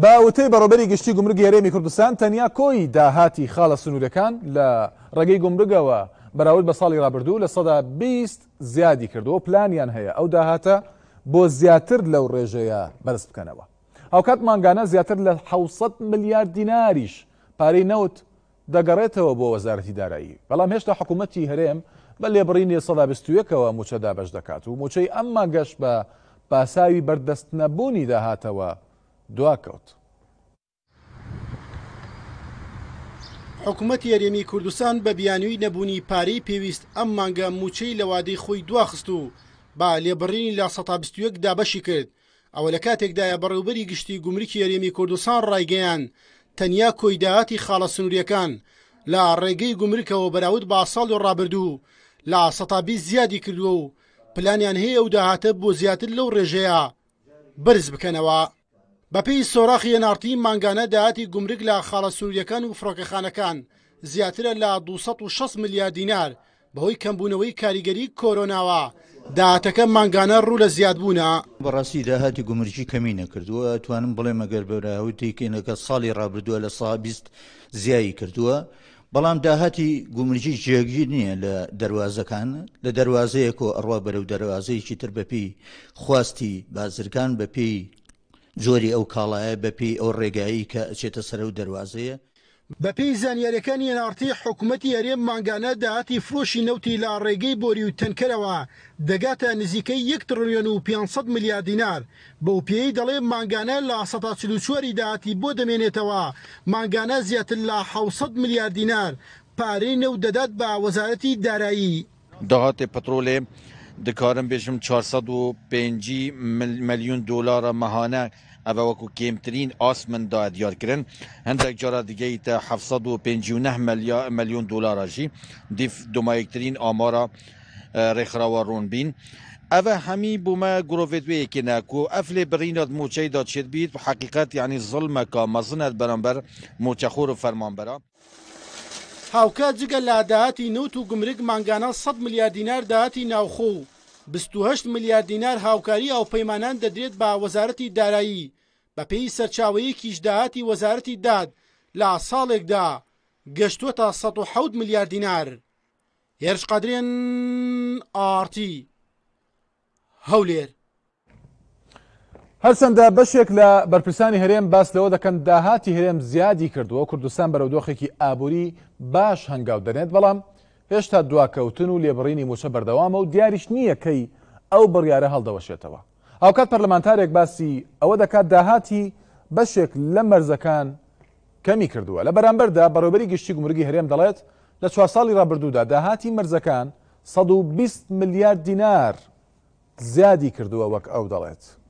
باوتەی بەڕۆبەری گشتی گمرگ یارێمی کوردستان تەنیا کۆی داهاتی خاڵە سنوورەکان لە ڕێگەی گمرگەوە بەراورد بە ساڵی ڕابردوو لە سەدا بیست زیادی کردەوە پلانیان هەیە ئەو داهاتە بۆ زیاتر لەو ڕێژەیە بەرز بکەنەوە ئەوکات ماگانە زیاتر لە 600 میلیارد دیناریش پارەی نەوت دەگەڕێتەوە بۆ وەزارەتی دارایی بەڵام هێشتا حکوومەتی هەرێم بە لێبڕینی سەدا بستویەکەوە موچەدا بەش دەکات و موچەی ئەمما گەشت بە پاساوی بەردەست نەبوونی داهاتەوە دواکەوت. حکوومەت یاریێمی کوردستان بە بیانووی نەبوونی پارەی پێویست ئەم مانگە موچەی لەوادەی خۆی دواخست و با لێبڕینی لا 1920 دابەشی کرد ئەوە لە کاتێکدایە بەڕێوبەری گشتی گومرکی یاریێمی کوردستان ڕایگەیان تەنیا کۆیداەتی خاڵە سنووریەکان لا ڕێگەی گومرکەوە بەراود با ساڵ و ڕابردوو لا سەتابی زیادی کردووە و پلانیان هەیە و داهاتە بۆ زیاتر لەو ڕێژەیە برز بکەنەوە. بەپی سۆراخی نارتی مانگانە داهاتی گمرگ لە خاڵە سووریەکان و فڕۆکەخانەکان زیاترە لە 260 میلیارد دینار بەهۆی کەمبوونەوەی کاریگەری کۆرۆناوە داهاتەکە مانگانە ڕوو لە زیادبوونا بەڕاستی داهاتی گومرجی کەمی نەکردووە توانم بڵێ مەگەر بەراوی تێکێنەکە ساڵی ڕابردووە لە سابیست زیایی کردووە بەڵام داهاتی گومرجی جێگیر نییە لە دەواازەکان لە دەواازەیەک و ئەڕوا بەرەو دەواازەیەکی تر بەپی خواستی بازرگان بەپی جۆری ئەو کاڵایە بەپی ئەو ڕێگایی کە ئەچێتە سەر و دەواازەیە بەپی زانیاریەکانی هێنارتی حکوومەتتی هەرێم ماگانە داهاتی فرۆشی نەوتی لا ڕێگەی بۆری و تەنکەرەوە دەگاتە نزیکەی 1 تریلیۆن و 500 میلیارد دینار بە پێی دەڵێ ماگانە لا 1940 داهاتی بۆ دەمێنێتەوە ماگانە زیاتر لا 600 میلیارد دینار پارەی نەو دەدات بە وەزارەتی دارایی داهاتێ پەترۆلێ دکارم بێژم 450 میلیون دلار ماهانە ئەوە وەکو کێمترین ئاسمندا دیارکردن هەندێک جارا دیگەی تا 759 میلیون دلارژی دیف دومایکترین ئامارە ڕێکخراوە ڕوون بین. ئەە هەمی بوومە گرۆڤێتوەیەکی ناکو ئەفلێ برینات موچەیدا چێت بیت حقیقت یعنی زڵمەکە مەزنت بەرەمبەر موچەخور و فەرمانبەرە. هاوکە جگە لاداهاتی نوت و گمرگ مانگانە 100 میلیارد دینار داهاتی ناوخۆ و 28 میلیارد دینار هاوکاری ئەو پەیمانان دەدرێت بە وەزارەتی دارایی بە پێی سەرچاوەیەکیش داهاتی وەزارەتی داد لا ساڵێکدا گەشتوە تا 100 میلیارد دینار هێرش قادرێن ئارتی هەولێر هەرسەندا بەشێک لە بەرپرسانی هەرێم باس لەوە دەکەن داهاتی هەرێم زیادی کردووە کوردستان بەرەودۆخێکی ئابووری باش هەنگاو دەنێت بەڵام هێشتا دواکەوتن و لێبڕینی موچە بەردەوامە و دیاریش نییەکەی ئەو بڕیارە هەڵدەوەشێتەوە ئەوکات پەرلەمانتارێک باسی ئەوە دەکات داهاتی بەشێک لە مەرزەکان کەمی کردووە لە بەرامبەردا بەڕۆبەری گشتی گمرگی هەرێم دەڵێت لە چوار ساڵی ڕابردوودا داهاتی مەرزەکان 120 میلیارد دینار زیادی کردووە وەک ئەو دەڵێت.